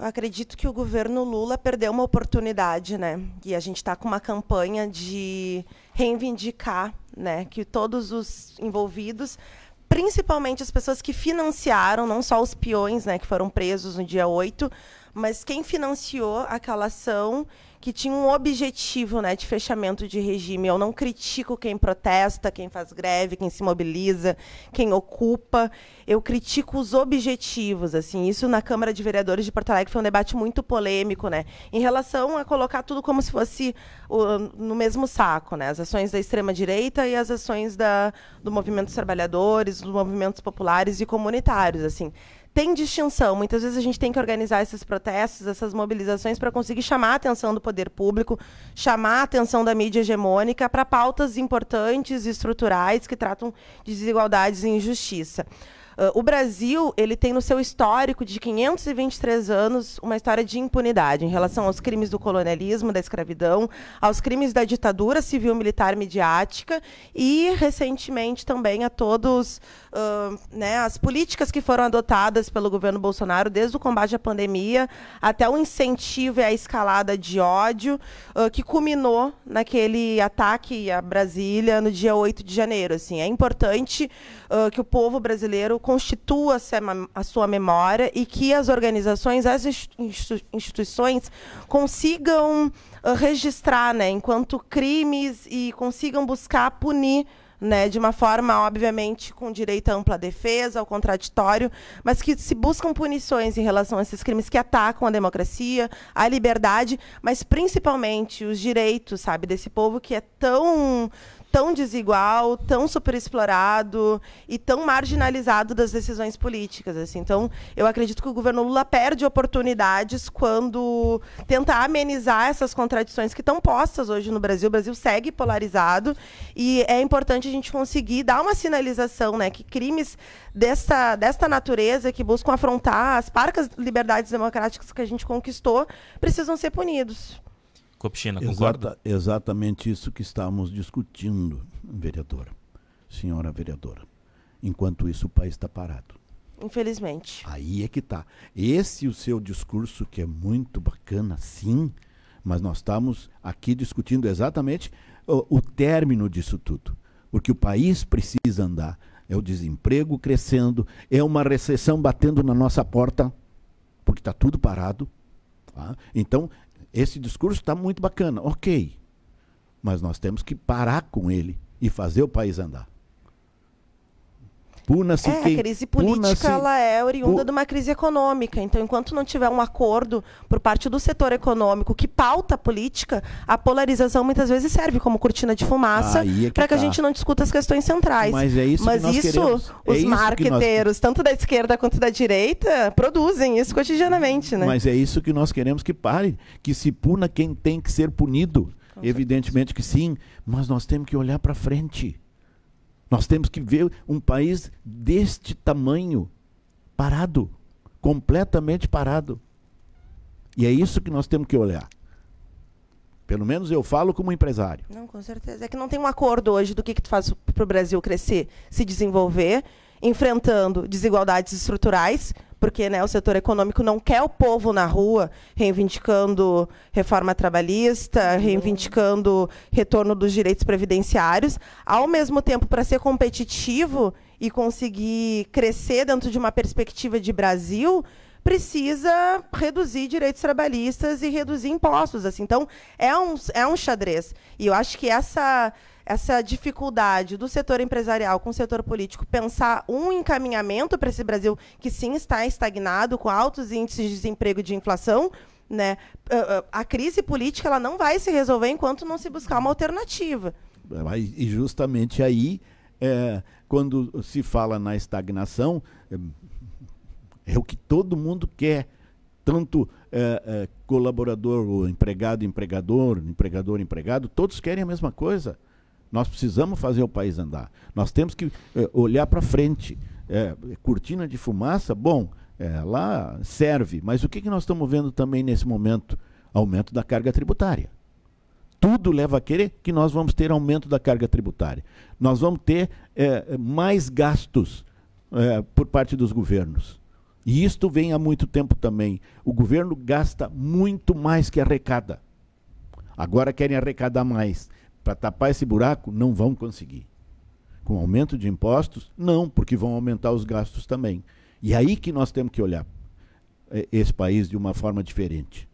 Eu acredito que o governo Lula perdeu uma oportunidade, né? E a gente está com uma campanha de reivindicar, né, que todos os envolvidos, principalmente as pessoas que financiaram, não só os peões, né, que foram presos no dia 8, mas quem financiou aquela ação que tinha um objetivo né, de fechamento de regime. Eu não critico quem protesta, quem faz greve, quem se mobiliza, quem ocupa. Eu critico os objetivos. assim Isso na Câmara de Vereadores de Porto Alegre foi um debate muito polêmico, né? Em relação a colocar tudo como se fosse o, no mesmo saco, né? As ações da extrema-direita e as ações da, do movimento dos trabalhadores, dos movimentos populares e comunitários. assim tem distinção. Muitas vezes a gente tem que organizar esses protestos, essas mobilizações, para conseguir chamar a atenção do poder público, chamar a atenção da mídia hegemônica para pautas importantes e estruturais que tratam de desigualdades e injustiça. Uh, o Brasil, ele tem no seu histórico de 523 anos uma história de impunidade em relação aos crimes do colonialismo, da escravidão, aos crimes da ditadura civil militar midiática e recentemente também a todos uh, né, as políticas que foram adotadas pelo governo Bolsonaro desde o combate à pandemia até o incentivo e a escalada de ódio uh, que culminou naquele ataque à Brasília no dia 8 de janeiro. Assim, é importante que o povo brasileiro constitua a sua memória e que as organizações, as instituições consigam ah, registrar, né, enquanto crimes e consigam buscar punir né, de uma forma, obviamente, com direito à ampla defesa, ao contraditório, mas que se buscam punições em relação a esses crimes que atacam a democracia, a liberdade, mas principalmente os direitos, sabe, desse povo que é tão tão desigual, tão superexplorado e tão marginalizado das decisões políticas. Assim. Então, eu acredito que o governo Lula perde oportunidades quando tenta amenizar essas contradições que estão postas hoje no Brasil. O Brasil segue polarizado e é importante a gente conseguir dar uma sinalização né, que crimes desta, desta natureza, que buscam afrontar as parcas liberdades democráticas que a gente conquistou, precisam ser punidos. Copchina, concorda? exatamente isso que estamos discutindo, vereadora, senhora vereadora. Enquanto isso, o país está parado. Infelizmente. Aí é que está. Esse o seu discurso, que é muito bacana, sim, mas nós estamos aqui discutindo exatamente o, o término disso tudo. Porque o país precisa andar. É o desemprego crescendo, é uma recessão batendo na nossa porta, porque está tudo parado. Tá? Então, esse discurso está muito bacana, ok. Mas nós temos que parar com ele e fazer o país andar puna-se é, quem... A crise política ela é oriunda de uma crise econômica. Então, enquanto não tiver um acordo por parte do setor econômico que pauta a política, a polarização muitas vezes serve como cortina de fumaça é para que a tá. gente não discuta as questões centrais. Mas é isso Mas que nós isso, queremos. os é marqueteiros, nós... tanto da esquerda quanto da direita, produzem isso cotidianamente. Né? Mas é isso que nós queremos que pare, que se puna quem tem que ser punido. Com Evidentemente certeza. que sim, mas nós temos que olhar para frente. Nós temos que ver um país deste tamanho, parado, completamente parado. E é isso que nós temos que olhar. Pelo menos eu falo como empresário. Não, com certeza. É que não tem um acordo hoje do que, que tu faz para o Brasil crescer, se desenvolver, enfrentando desigualdades estruturais, porque né, o setor econômico não quer o povo na rua reivindicando reforma trabalhista, reivindicando retorno dos direitos previdenciários. Ao mesmo tempo, para ser competitivo e conseguir crescer dentro de uma perspectiva de Brasil, precisa reduzir direitos trabalhistas e reduzir impostos. Assim. Então, é um, é um xadrez. E eu acho que essa, essa dificuldade do setor empresarial com o setor político pensar um encaminhamento para esse Brasil que, sim, está estagnado, com altos índices de desemprego e de inflação, né? a crise política ela não vai se resolver enquanto não se buscar uma alternativa. É, e justamente aí, é, quando se fala na estagnação, é, é o que todo mundo quer. Tanto é, é, colaborador, ou empregado, empregador, empregador, empregado, todos querem a mesma coisa. Nós precisamos fazer o país andar. Nós temos que é, olhar para frente. cortina de fumaça, bom, ela serve. Mas o que, que nós estamos vendo também nesse momento? Aumento da carga tributária tudo leva a querer que nós vamos ter aumento da carga tributária. Nós vamos ter é, mais gastos é, por parte dos governos. E isto vem há muito tempo também. O governo gasta muito mais que arrecada. Agora querem arrecadar mais. Para tapar esse buraco, não vão conseguir. Com aumento de impostos, não, porque vão aumentar os gastos também. E aí que nós temos que olhar eh, esse país de uma forma diferente.